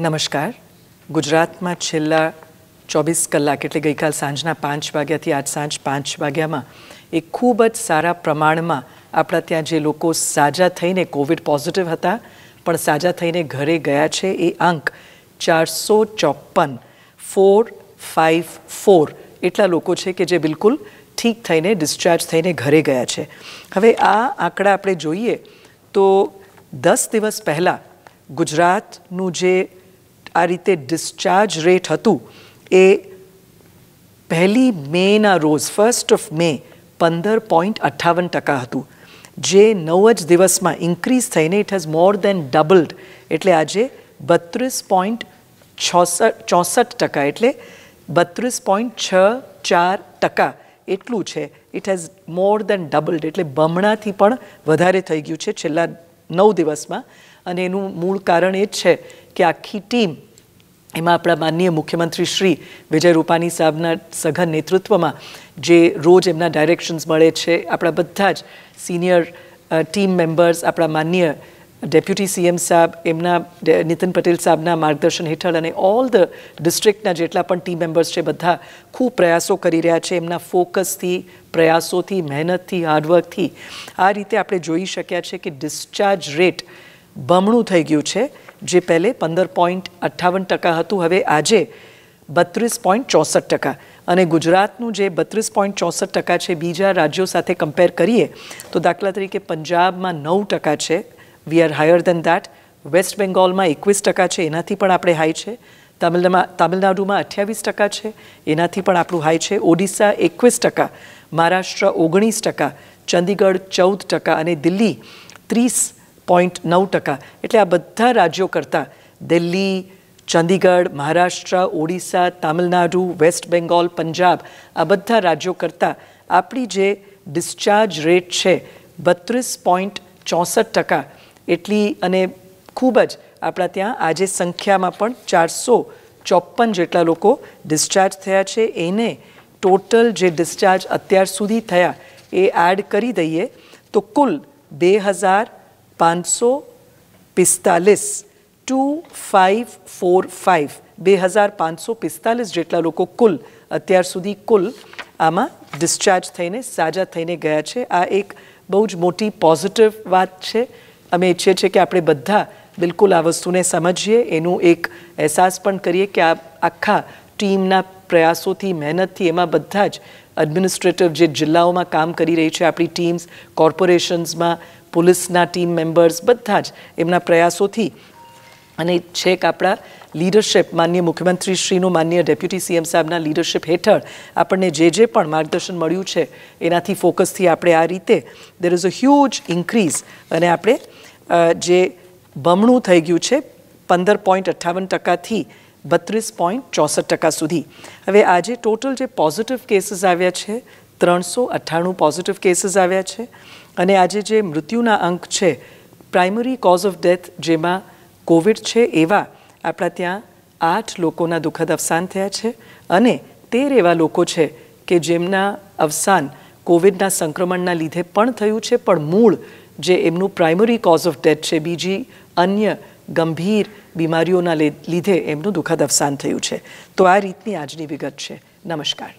નમસ્કાર ગુજરાતમાં છેલ્લા 24 કલાક એટલે ગઈકાલ સાંજના 5 વાગ્યા થી આજ સાંજ 5 વાગ્યામાં એક કુલ સરા પ્રમાણમાં આપડા ત્યાં જે લોકો સાજા થઈને કોવિડ પોઝિટિવ હતા પણ સાજા થઈને ઘરે ગયા છે એ આંક 454 454 એટલા લોકો છે કે જે બિલકુલ ઠીક થઈને ડિસ્ચાર્જ થઈને ઘરે ગયા છે હવે આ આંકડા આપણે જોઈએ તો 10 દિવસ પહેલા ગુજરાત નું જે આ રીતે ડિસ્ચાર્જ રેટ હતું એ પહેલી મેના રોજ ફર્સ્ટ ઓફ મે પંદર પોઈન્ટ અઠ્ઠાવન ટકા હતું જે નવ જ દિવસમાં ઇન્ક્રીઝ થઈને ઇટ હેઝ મોર દેન ડબલ્ડ એટલે આજે બત્રીસ પોઈન્ટ છોસઠ ચોસઠ ટકા એટલે બત્રીસ પોઈન્ટ છ ચાર ટકા એટલું છે ઇટ હેઝ મોર દેન ડબલ્ડ એટલે બમણાથી પણ વધારે થઈ ગયું છે છેલ્લા નવ દિવસમાં અને એનું મૂળ કારણ એ જ છે કે આખી ટીમ એમાં આપણા માનનીય મુખ્યમંત્રી શ્રી વિજય રૂપાણી સાહેબના સઘન નેતૃત્વમાં જે રોજ એમના ડાયરેક્શન્સ મળે છે આપણા બધા જ સિનિયર ટીમ મેમ્બર્સ આપણા માનનીય ડેપ્યુટી સીએમ સાહેબ એમના નીતિન પટેલ સાહેબના માર્ગદર્શન હેઠળ અને ઓલ ધ ડિસ્ટ્રિક્ટના જેટલા પણ ટીમ મેમ્બર્સ છે બધા ખૂબ પ્રયાસો કરી રહ્યા છે એમના ફોકસથી પ્રયાસોથી મહેનતથી હાર્ડવર્કથી આ રીતે આપણે જોઈ શક્યા છે કે ડિસ્ચાર્જ રેટ બમણું થઈ ગયું છે જે પહેલે પંદર પોઈન્ટ અઠ્ઠાવન ટકા હતું હવે આજે બત્રીસ પોઈન્ટ ચોસઠ ટકા અને ગુજરાતનું જે બત્રીસ પોઈન્ટ ચોસઠ ટકા છે બીજા રાજ્યો સાથે કમ્પેર કરીએ તો દાખલા તરીકે પંજાબમાં નવ ટકા છે we are higher than that West બેંગોલમાં એકવીસ ટકા છે એનાથી પણ આપણે હાઈ છે તમિલમાં તમિલનાડુમાં અઠ્યાવીસ ટકા છે એનાથી પણ આપણું હાઈ છે ઓડિશા એકવીસ ટકા મહારાષ્ટ્ર ઓગણીસ ટકા ચંદીગઢ ચૌદ ટકા અને દિલ્હી ત્રીસ પોઈન્ટ નવ ટકા એટલે આ બધા રાજ્યો કરતાં દિલ્હી ચંદીગઢ મહારાષ્ટ્ર ઓડિશા તમિલનાડુ વેસ્ટ બેંગોલ પંજાબ આ બધા રાજ્યો કરતાં આપણી જે ડિસ્ચાર્જ રેટ છે બત્રીસ પોઈન્ટ ચોસઠ ટકા એટલી અને ખૂબ જ આપણા ત્યાં આજે સંખ્યામાં પણ ચારસો ચોપન જેટલા લોકો ડિસ્ચાર્જ થયા છે એને ટોટલ જે ડિસ્ચાર્જ અત્યાર સુધી થયા એ એડ કરી દઈએ તો કુલ બે હજાર પાંચસો પિસ્તાલીસ ટુ ફાઇવ ફોર ફાઇવ બે હજાર પાંચસો પિસ્તાલીસ જેટલા લોકો કુલ અત્યાર સુધી કુલ આમાં ડિસ્ચાર્જ થઈને સાજા થઈને ગયા છે આ એક બહુ જ મોટી પોઝિટિવ વાત છે અમે ઈચ્છીએ છીએ કે આપણે બધા બિલકુલ આ વસ્તુને સમજીએ એનું એક અહેસાસ પણ કરીએ કે આ આખા ટીમના પ્રયાસોથી મહેનતથી એમાં બધા જ એડમિનિસ્ટ્રેટિવ જે જિલ્લાઓમાં કામ કરી રહી છે આપણી ટીમ્સ કોર્પોરેશન્સમાં પોલીસના ટીમ મેમ્બર્સ બધા જ એમના પ્રયાસોથી અને છેક આપણા લીડરશિપ માન્ય મુખ્યમંત્રીશ્રીનું માન્ય ડેપ્યુટી સીએમ સાહેબના લીડરશિપ હેઠળ આપણને જે જે પણ માર્ગદર્શન મળ્યું છે એનાથી ફોકસથી આપણે આ રીતે there is a huge increase અને આપણે જે બમણું થઈ ગયું છે પંદર પોઈન્ટ અઠ્ઠાવન ટકાથી બત્રીસ પોઈન્ટ ચોસઠ ટકા સુધી હવે આજે ટોટલ જે પોઝિટિવ કેસીસ આવ્યા છે ત્રણસો અઠ્ઠાણું પોઝિટિવ કેસીસ આવ્યા છે અને આજે જે મૃત્યુના અંક છે પ્રાઇમરી કોઝ ઓફ ડેથ જેમાં કોવિડ છે એવા આપણા ત્યાં આઠ લોકોના દુઃખદ અવસાન થયા છે અને તેર એવા લોકો છે કે જેમના અવસાન કોવિડના સંક્રમણના લીધે પણ થયું છે પણ મૂળ જે એમનું પ્રાઇમરી કોઝ ઓફ ડેથ છે બીજી અન્ય ગંભીર બીમારીઓના લીધે એમનું દુઃખદ અવસાન થયું છે તો આ રીતની આજની વિગત છે નમસ્કાર